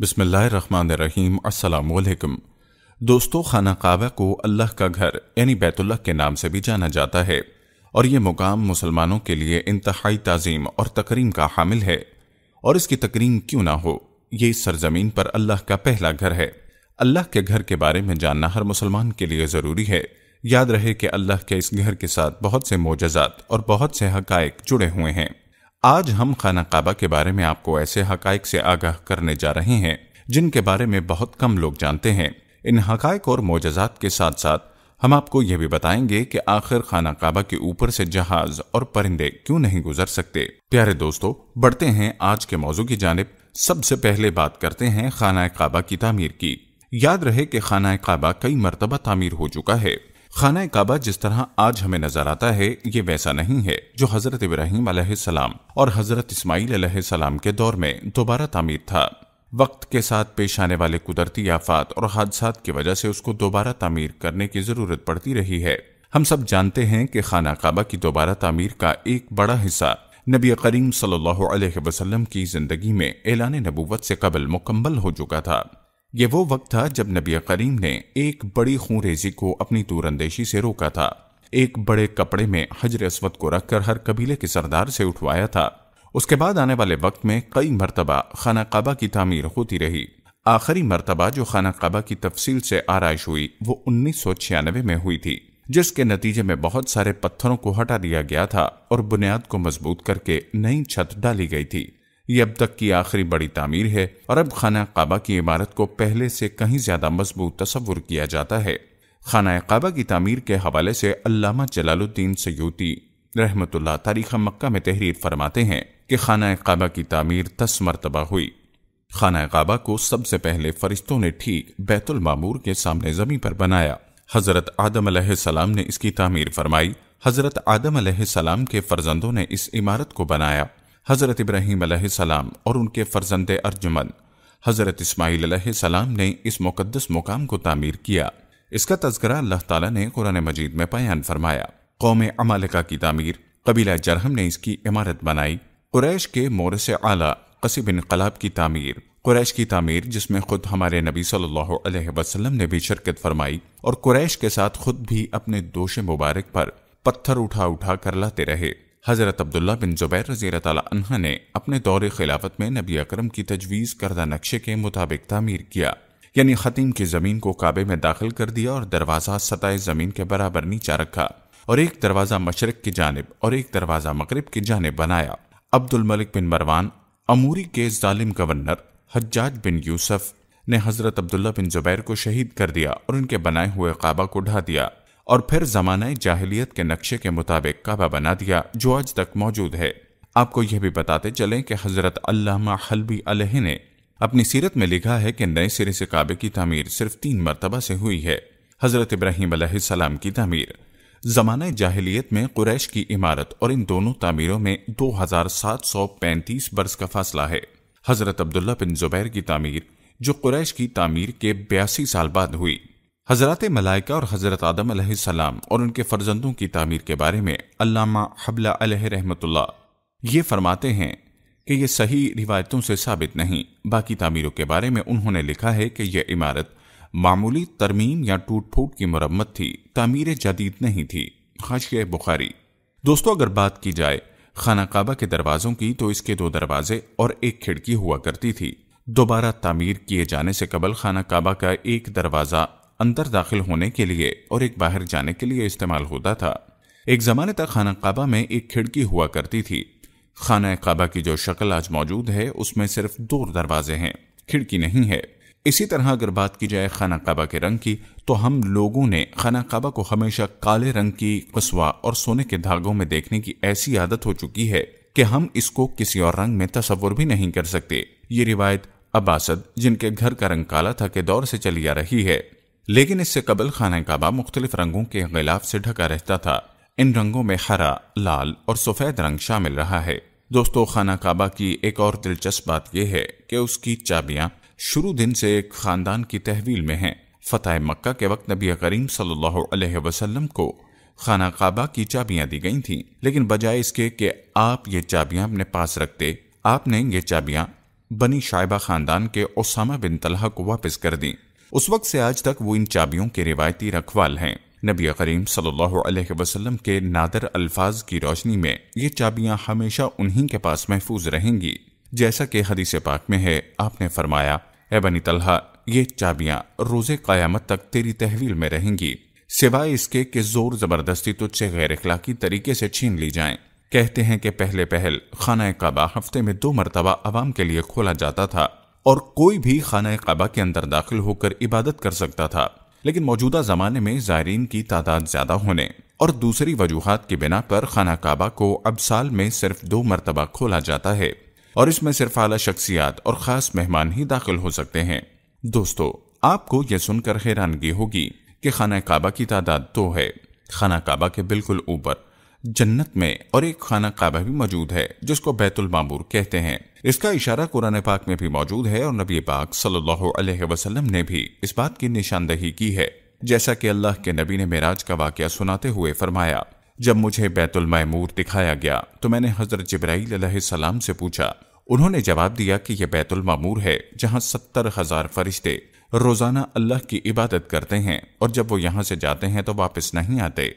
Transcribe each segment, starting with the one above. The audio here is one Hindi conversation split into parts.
बिसमीम अल्लाम दोस्तों खाना काबा को अल्लाह का घर यानी बैतुल्ला के नाम से भी जाना जाता है और ये मुकाम मुसलमानों के लिए इंतहाई तज़ीम और तकरीम का हामिल है और इसकी तकरीम क्यों ना हो ये इस सरजमीन पर अल्लाह का पहला घर है अल्लाह के घर के बारे में जानना हर मुसलमान के लिए ज़रूरी है याद रहे कि अल्लाह के इस घर के साथ बहुत से मोजात और बहुत से हकायक जुड़े हुए हैं आज हम खाना काबा के बारे में आपको ऐसे हक से आगाह करने जा रहे हैं जिनके बारे में बहुत कम लोग जानते हैं इन हक और मोजात के साथ साथ हम आपको यह भी बताएंगे कि आखिर खाना काबा के ऊपर से जहाज और परिंदे क्यों नहीं गुजर सकते प्यारे दोस्तों बढ़ते हैं आज के मौजू की जानब सबसे पहले बात करते हैं खाना काबा की तामीर की याद रहे कि खाना काबा कई मरतबा तामीर हो चुका है खाना काबा जिस तरह आज हमें नजर आता है ये वैसा नहीं है जो हजरत इब्राहिम सलाम और हजरत इस्माईल सलाम के दौर में दोबारा तामीर था वक्त के साथ पेश आने वाले कुदरती आफात और हादसा की वजह से उसको दोबारा तामीर करने की जरूरत पड़ती रही है हम सब जानते हैं कि खाना काबा की दोबारा तामीर का एक बड़ा हिस्सा नबी करीम सल्लल्लाहु अलैहि वसल्लम की ज़िंदगी में एलान नबूवत से कबल मुकम्मल हो चुका था ये वो वक्त था जब नबी करीम ने एक बड़ी खूनरेजी को अपनी तूरंदेशी से रोका था एक बड़े कपड़े में हजर असवद को रखकर हर कबीले के सरदार से उठवाया था उसके बाद आने वाले वक्त में कई मरतबा खाना काबा की तामीर होती रही आखिरी मरतबा जो खाना काबा की तफसील से आरइश हुई वो उन्नीस सौ छियानवे में हुई थी जिसके नतीजे में बहुत सारे पत्थरों को हटा दिया गया था और बुनियाद को मजबूत करके नई छत डाली गई थी ये अब तक की आखिरी बड़ी तामीर है और अब खाना काबा की इमारत को पहले से कहीं ज्यादा मजबूत तस्वुर किया जाता है खाना काबा की तामीर के हवाले से अलामा जलालुद्दीन सयूती रहमतुल्ला तारीख मक्का में तहरीर फरमाते हैं कि खाना काबा की तामीर दस मरतबा हुई खाना काबा को सबसे पहले फरिश्तों ने ठीक बैतुलमूर के सामने जमीन पर बनाया हज़रत आदम सलाम ने इसकी तामीर फरमाई हज़रत आदम सलाम के फर्जंदों ने इस इमारत को बनाया हज़रत इब्राहिम सलाम और उनके फ़र्जंद अर्जुमन हज़रत सलाम ने इस मुकदस मुकाम को तामीर किया इसका तस्करा अल्लाह ताला ने कुरान मजीद में बयान फरमाया कौम अमालिका की तामीर कबीला जरहम ने इसकी इमारत बनाई कुरैश के मोर से आला कसीब इनकलाब की तामीर कुरैश की तामीर जिसमें खुद हमारे नबी सल्लल्लाहु अलैहि वसल्लम ने भी शिरकत फरमाई और कुरैश के साथ खुद भी अपने दोष मुबारक पर पत्थर उठा उठा कर लाते रहे हज़रत अब्दुल्ला बिन ज़ुबैर रजी तह ने अपने दौर खिलाफत में नबी अकरम की तजवीज़ करदा नक्शे के मुताबिक तामीर किया यानी ख़तीम की ज़मीन को काबे में दाखिल कर दिया और दरवाज़ा सतह ज़मीन के बराबर नीचा रखा और एक दरवाज़ा मशरक़ की जानब और एक दरवाज़ा मगरब की जानब बनाया अब्दुल मलिक बिन मरवान अमूरी के जालिम गवर्नर हज्जाज बिन यूसफ ने हज़रत अब्दुल्ला बिन ज़ुबैर को शहीद कर दिया और उनके बनाए हुए काबा को ढा दिया और फिर जमाना जाहिलियत के नक्शे के मुताबिक काबा बना दिया जो आज तक मौजूद है आपको यह भी बताते चलें कि हज़रत अल्लामा हलबी अलह ने अपनी सीरत में लिखा है कि नए सिरे से काबे की तमीर सिर्फ तीन मरतबा से हुई है हज़रत इब्राहिम सलाम की तमीर ज़माना जाहिलियत में कुरैश की इमारत और इन दोनों तमीरों में दो हज़ार सात सौ पैंतीस बरस का फासला है हज़रत अब्दुल्ला बिन ज़ुबैर की तमीर जो कुरैश की तमीर के बयासी साल बाद हुई हज़रत मलाइका और हज़रत आदम सलाम और उनके फ़र्जंदों की तामीर के बारे में अल्लामा हबला रहमतुल्ला ये फरमाते हैं कि ये सही रिवायतों से साबित नहीं बाकी तामीरों के बारे में उन्होंने लिखा है कि यह इमारत मामूली तरमीम या टूट फूट की मरम्मत थी तामीर जदीद नहीं थी खाशिय बुखारी दोस्तों अगर बात की जाए खाना काबा के दरवाज़ों की तो इसके दो दरवाजे और एक खिड़की हुआ करती थी दोबारा तामीर किए जाने से कबल खाना काबा का एक दरवाज़ा अंदर दाखिल होने के लिए और एक बाहर जाने के लिए इस्तेमाल होता था एक ज़माने तक खाना काबा में एक खिड़की हुआ करती थी खाना काबा की जो शक्ल आज मौजूद है उसमें सिर्फ दो दरवाजे हैं खिड़की नहीं है इसी तरह अगर बात की जाए खाना काबा के रंग की तो हम लोगों ने खाना काबा को हमेशा काले रंग की कस्वा और सोने के धागों में देखने की ऐसी आदत हो चुकी है कि हम इसको किसी और रंग में तस्वर भी नहीं कर सकते ये रिवायत अबासद जिनके घर का रंग काला था के दौर से चली आ रही है लेकिन इससे कबल खाना काबा मुख्तलिफ रंगों के गिलाफ से ढका रहता था इन रंगों में हरा लाल और सफ़ेद रंग शामिल रहा है दोस्तों खाना काबा की एक और दिलचस्प बात यह है कि उसकी चाबियां शुरू दिन से एक खानदान की तहवील में हैं फतेह मक्का के वक्त नबी करीम सल्लल्लाहु अलैहि वसल्लम को खाना काबा की चाबियां दी गई थीं लेकिन बजाय इसके कि आप ये चाबियां अपने पास रखते आपने ये चाबियां बनी शायबा खानदान के ओसामा बिन तलहा को वापस कर दी उस वक्त से आज तक वो इन चाबियों के रिवायती रखवाल हैं नबी करीम सल्लल्लाहु अलैहि वसल्लम के नादर अल्फाज की रोशनी में ये चाबियां हमेशा उन्हीं के पास महफूज रहेंगी जैसा कि हदीस पाक में है आपने फरमाया ए बनी तलहा ये चाबियां रोज़े क़यामत तक तेरी तहवील में रहेंगी सिवाय इसके के ज़ोर ज़बरदस्ती तुझसे गैर अखलाकी तरीके से छीन ली जाएं कहते हैं कि पहले पहल खाना काबा हफ्ते में दो मरतबा आवाम के लिए खोला जाता था और कोई भी खाना कबा के अंदर दाखिल होकर इबादत कर सकता था लेकिन मौजूदा जमाने में जायरीन की तादाद ज्यादा होने और दूसरी वजूहत की बिना पर खाना काबा को अब साल में सिर्फ दो मरतबा खोला जाता है और इसमें सिर्फ आला शख्सियात और ख़ास मेहमान ही दाखिल हो सकते हैं दोस्तों आपको यह सुनकर हैरानगी होगी कि खाना काबा की तादाद दो तो है खाना काबा के बिल्कुल ऊपर जन्नत में और एक खाना काबा भी मौजूद है जिसको बैतुल मामूर कहते हैं इसका इशारा कुरान पाक में भी मौजूद है और नबी पाक सल्लल्लाहु अलैहि वसल्लम ने भी इस बात की निशानदही की है जैसा कि अल्लाह के नबी ने मेराज का वाक्य सुनाते हुए फरमाया जब मुझे बैतुल बैतुलमूर दिखाया गया तो मैंने हजरत जब्राईल सलाम से पूछा उन्होंने जवाब दिया कि यह बैतुल मामूर है जहाँ सत्तर हजार फरिश्ते रोजाना अल्लाह की इबादत करते हैं और जब वो यहाँ से जाते हैं तो वापस नहीं आते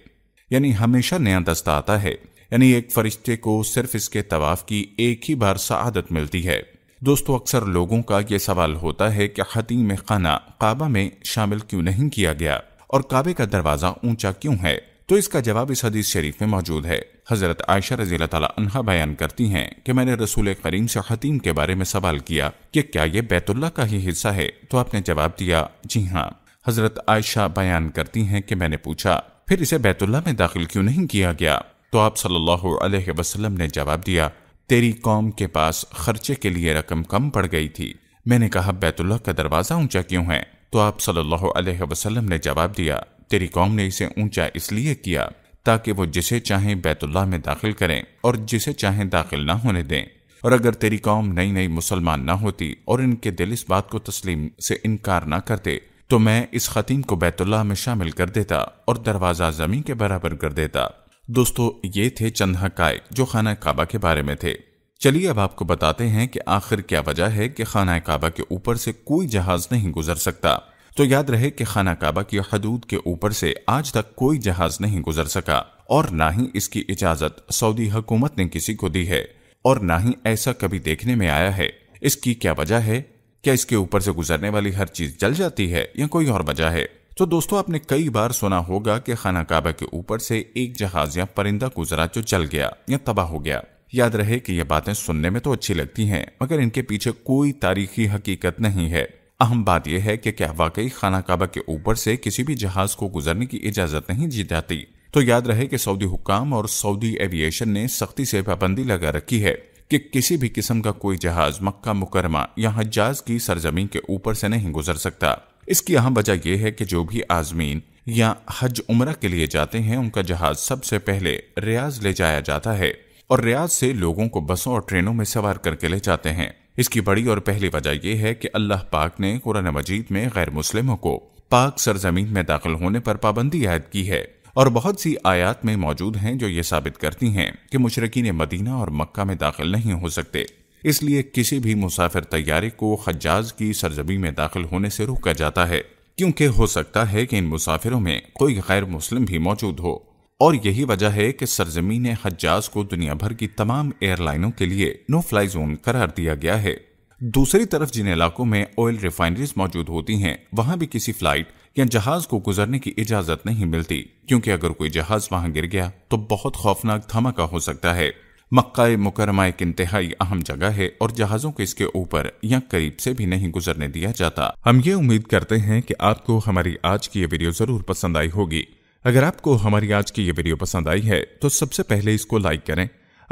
यानी हमेशा नया दस्ता आता है यानी एक फरिश्ते को सिर्फ इसके तवाफ की एक ही बार शहादत मिलती है दोस्तों अक्सर लोगों का ये सवाल होता है कि हतीम खाना काबा में शामिल क्यों नहीं किया गया और काबे का दरवाजा ऊंचा क्यों है तो इसका जवाब इस हदीस शरीफ में मौजूद है हजरत आयशा रजी तला बयान करती हैं कि मैंने रसूल करीम से हतीम के बारे में सवाल किया कि क्या ये बैतुल्ला का ही हिस्सा है तो आपने जवाब दिया जी हाँ हजरत आयशा बयान करती हैं कि मैंने पूछा फिर इसे बैतुल्ला में दाखिल क्यों नहीं किया गया तो आप सल्लल्लाहु अलैहि वसल्लम ने जवाब दिया तेरी कौम के पास खर्चे के लिए रकम कम पड़ गई थी मैंने कहा बैतुल्ला का दरवाज़ा ऊंचा क्यों है तो आप सल्लल्लाहु अलैहि वसल्लम ने जवाब दिया तेरी कौम ने इसे ऊंचा इसलिए किया ताकि वो जिसे चाहे बैतुल्ला में दाखिल करें और जिसे चाहें दाखिल ना होने दें और अगर तेरी कौम नई नई मुसलमान ना होती और इनके दिल इस बात को तस्लीम से इनकार ना करते तो मैं इस खतीम को बैतुल्ला में शामिल कर देता और दरवाज़ा ज़मीन के बराबर कर देता दोस्तों ये थे चंद हकायक जो खाना काबा के बारे में थे चलिए अब आपको बताते हैं कि आखिर क्या वजह है कि खाना काबा के ऊपर से कोई जहाज नहीं गुजर सकता तो याद रहे कि खाना काबा की हदूद के ऊपर से आज तक कोई जहाज नहीं गुजर सका और ना ही इसकी इजाजत सऊदी हुकूमत ने किसी को दी है और ना ही ऐसा कभी देखने में आया है इसकी क्या वजह है क्या इसके ऊपर से गुजरने वाली हर चीज जल जाती है या कोई और वजह है तो दोस्तों आपने कई बार सुना होगा कि खाना काबा के ऊपर से एक जहाज या परिंदा गुजरा जो चल गया या तबाह हो गया याद रहे कि ये बातें सुनने में तो अच्छी लगती हैं मगर इनके पीछे कोई तारीखी हकीकत नहीं है अहम बात यह है कि क्या वाकई खाना काबा के ऊपर से किसी भी जहाज को गुजरने की इजाजत नहीं दी जाती तो याद रहे कि सऊदी हुकाम और सऊदी एविएशन ने सख्ती से पाबंदी लगा रखी है कि किसी भी किस्म का कोई जहाज मक्का मुकरमा या हजाज की सरजमीन के ऊपर से नहीं गुजर सकता इसकी अहम वजह यह है कि जो भी आजमीन या हज उम्र के लिए जाते हैं उनका जहाज सबसे पहले रियाज ले जाया जाता है और रियाज से लोगों को बसों और ट्रेनों में सवार करके ले जाते हैं इसकी बड़ी और पहली वजह यह है कि अल्लाह पाक ने कुरान मजीद में गैर मुस्लिमों को पाक सरजमीन में दाखिल होने पर पाबंदी आयद की है और बहुत सी आयात में मौजूद हैं जो ये साबित करती हैं कि मुशरकिन मदीना और मक्का में दाखिल नहीं हो सकते इसलिए किसी भी मुसाफिर तैयारे को हजाज की सरजमी में दाखिल होने से रोका जाता है क्योंकि हो सकता है कि इन मुसाफिरों में कोई गैर मुस्लिम भी मौजूद हो और यही वजह है कि सरजमीन हजाज को दुनिया भर की तमाम एयरलाइनों के लिए नो फ्लाई जोन करार दिया गया है दूसरी तरफ जिन इलाकों में ऑयल रिफाइनरीज मौजूद होती हैं वहां भी किसी फ्लाइट या जहाज को गुजरने की इजाजत नहीं मिलती क्योंकि अगर कोई जहाज वहां गिर गया तो बहुत खौफनाक धमाका हो सकता है मक्का मुकरमा एक इंतहाई अहम जगह है और जहाज़ों को इसके ऊपर या करीब से भी नहीं गुजरने दिया जाता हम ये उम्मीद करते हैं कि आपको हमारी आज की ये वीडियो ज़रूर पसंद आई होगी अगर आपको हमारी आज की ये वीडियो पसंद आई है तो सबसे पहले इसको लाइक करें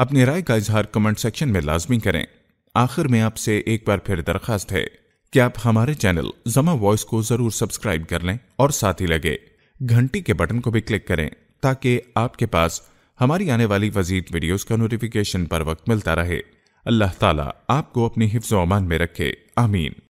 अपनी राय का इजहार कमेंट सेक्शन में लाजमी करें आखिर में आपसे एक बार फिर दरखास्त है कि आप हमारे चैनल जमा वॉइस को ज़रूर सब्सक्राइब कर लें और साथ ही लगे घंटी के बटन को भी क्लिक करें ताकि आपके पास हमारी आने वाली मजीद वीडियोस का नोटिफिकेशन पर वक्त मिलता रहे अल्लाह ताला आपको अपनी हिफ्ज़ अमान में रखे आमीन